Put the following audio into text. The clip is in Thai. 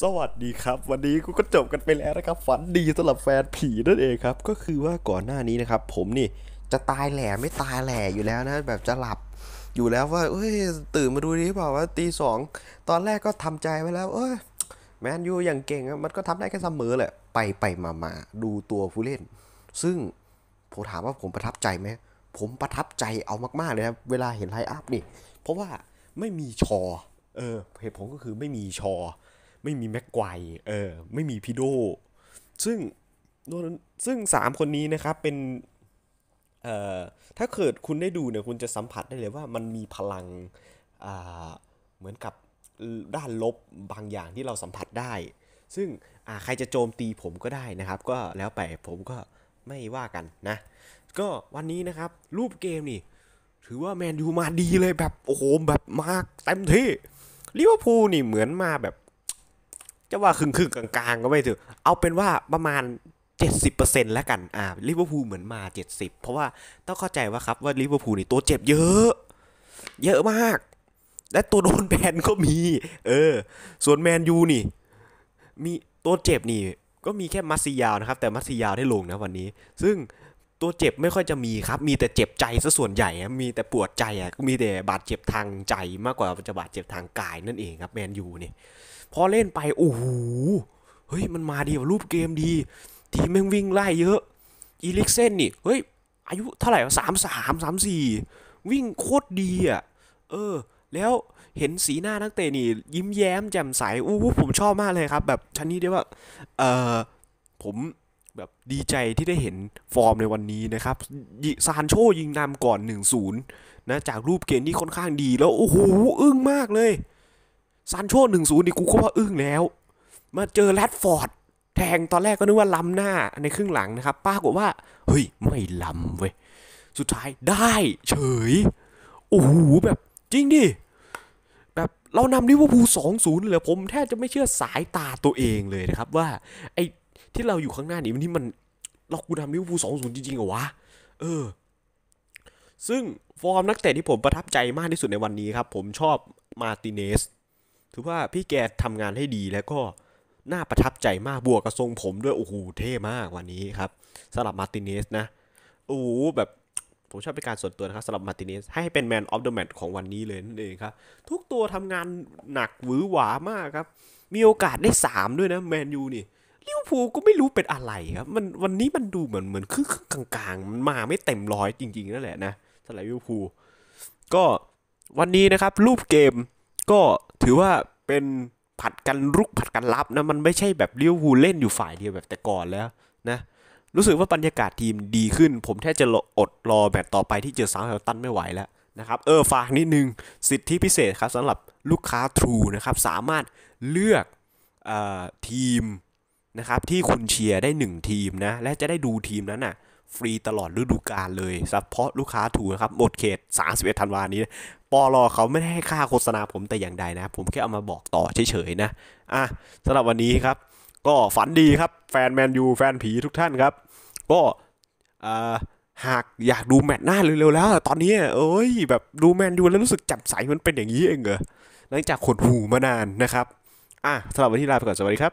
สวัสดีครับ วันนี้กูก็จบกันไปแล้วนะครับฝันดีสำหรับแฟนผีนั่นเองครับ ก็คือว่าก่อนหน้านี้นะครับผมนี่จะตายแหล่ไม่ตายแหล่อยู่แล้วนะแบบจะหลับอยู่แล้วว่าเอ้ยตื่นมาดูดีเปล่าว่าตีสองตอนแรกก็ทำใจไว้แล้วเอ้ยแมนยูอย่างเก่งมันก็ทำได้แค่เสมอแหละไปไปมามาดูตัวผู้เล่น ซึ่งผมถามว่าผมประทับใจไหมผมประทับใจเอามาก ๆเลยครับเวลาเห็นไลน์อัพนี่เพราะว่าไม่มีชอ เออเหตุผลก็คือไม่มีชอไม่มีแม็กไกวเออ ไม่มีพิโด ซึ่งซึ่งสามคนนี้นะครับเป็น เอ่อ ถ้าเกิดคุณได้ดูเนี่ยคุณจะสัมผัสได้เลยว่ามันมีพลังอ่าเหมือนกับด้านลบบางอย่างที่เราสัมผัสได้ ซึ่ง อ่า ใครจะโจมตีผมก็ได้นะครับ ก็แล้วแต่ผมก็ไม่ว่ากันนะ ก็วันนี้นะครับรูปเกมนี่ ถือว่าแมนยูมาดีเลยแบบ โอ้โห แบบมากเต็มที่ลิเวอร์พูลนี่เหมือนมาแบบจะว่าครึ่งครึ่งกลางๆก็ไม่ถือเอาเป็นว่าประมาณ 70%แล้วกันอ่าลิเวอร์พูลเหมือนมา 70 เพราะว่าต้องเข้าใจว่าครับว่าลิเวอร์พูลนี่ตัวเจ็บเยอะ เยอะมาก และตัวโดนแบนก็มี เออ ส่วนแมนยูนี่ มีตัวเจ็บนี่ ก็มีแค่มัสซิยาวนะครับ แต่มัสซิยาวได้ลงนะวันนี้ ซึ่งตัวเจ็บไม่ค่อยจะมีครับ มีแต่เจ็บใจซะส่วนใหญ่ มีแต่ปวดใจอ่ะมีแต่บาดเจ็บทางใจมากกว่าจะบาดเจ็บทางกาย นั่นเอง ครับแมนยูนี่พอเล่นไปโอ้โหเฮ้ยมันมาดีว่ารูปเกมดี ทีมแม่งวิ่งไล่เยอะอีลิกเซนนี่เฮ้ยอายุเท่าไหร่สามสามสามสี่วิ่งโคตรดีอ่ะเออ แล้วเห็นสีหน้านักเตะนี่ ยิ้มแย้มแจ่มใสอู้ผมชอบมากเลยครับ แบบชั้นนี้เรียกว่าเออผมแบบดีใจที่ได้เห็นฟอร์มในวันนี้นะครับซานโชยิงนำก่อน 1-0นะ จากรูปเกมที่ค่อนข้างดีแล้วโอ้โหอึ้งมากเลยซานโชหนึ่งศูนย์นี่กูก็ว่าอึ้งแล้ว มาเจอ แรดฟอร์ด แทงตอนแรกก็นึกว่าล้ำหน้าในครึ่งหลังนะครับ ป้ากว่า เฮ้ย ไม่ล้ำเว้ย สุดท้ายได้ เฉย โอ้โห แบบจริงดิ แบบเรานำลิเวอร์พูลสองศูนย์เลยผมแทบจะไม่เชื่อสายตาตัวเองเลยนะครับว่า ไอ้ ที่เราอยู่ข้างหน้านี่มันนี่มันเรากูทำลิเวอร์พูลสองศูนย์จริงๆเหรอวะ เออ ซึ่งฟอร์มนักเตะที่ผมประทับใจมากที่สุดในวันนี้ครับ ผมชอบมาติเนสถือว่าพี่แกทำงานให้ดีแล้วก็น่าประทับใจมากบวกกระทรงผมด้วยโอ้โหเท่มากวันนี้ครับสำหรับมาติเนสนะโอ้โหแบบผมชอบเป็นการส่วนตัวนะครับสำหรับมาติเนส ให้เป็นแมนออฟเดอะแมตของวันนี้เลยนั่นเองครับ ทุกตัวทำงานหนักหวือหวามากครับ มีโอกาสได้ 3 ด้วยนะแมนยูนี่ลิวพูก็ไม่รู้เป็นอะไรครับ มันวันนี้มันดูเหมือนเหมือนครึ่งกลางๆมันมาไม่เต็มร้อยจริงๆนั่นแหละนะสำหรับลิวพูก็วันนี้นะครับ รูปเกมก็ถือว่าเป็นผัดกันรุกผัดกันรับนะมันไม่ใช่แบบเลี้ยวหูเล่นอยู่ฝ่ายเดียวแบบแต่ก่อนแล้วนะรู้สึกว่าบรรยากาศทีมดีขึ้น ผมแทบจะอดรอแบบต่อไปที่เจอซาวเฮลตันไม่ไหวแล้วนะครับเออฝากนิดนึงสิทธิพิเศษครับสำหรับลูกค้า True นะครับสามารถเลือกอทีมนะครับที่คุณเชียร์ได้ 1 ทีมนะและจะได้ดูทีมนั้นนะ่ะฟรีตลอดฤดูกาลเลยเฉพาะลูกค้าถูกนะครับหมดเขต 31ธันวานี้ปอลอเขาไม่ได้ให้ค่าโฆษณาผมแต่อย่างใดนะ ผมแค่เอามาบอกต่อเฉยๆนะอ่ะสำหรับวันนี้ครับ ก็ฝันดีครับแฟนแมนยูแฟนผีทุกท่านครับก็อ่าหากอยากดูแมตช์หน้าเร็วๆแล้ว ตอนนี้เอ้ยแบบดูแมนยูแล้วรู้สึกจับใสมันเป็นอย่างนี้เองเหรอหลังจากขดหูมานานนะครับอ่ะสำหรับวันที่ลาไปก่อนสวัสดีครับ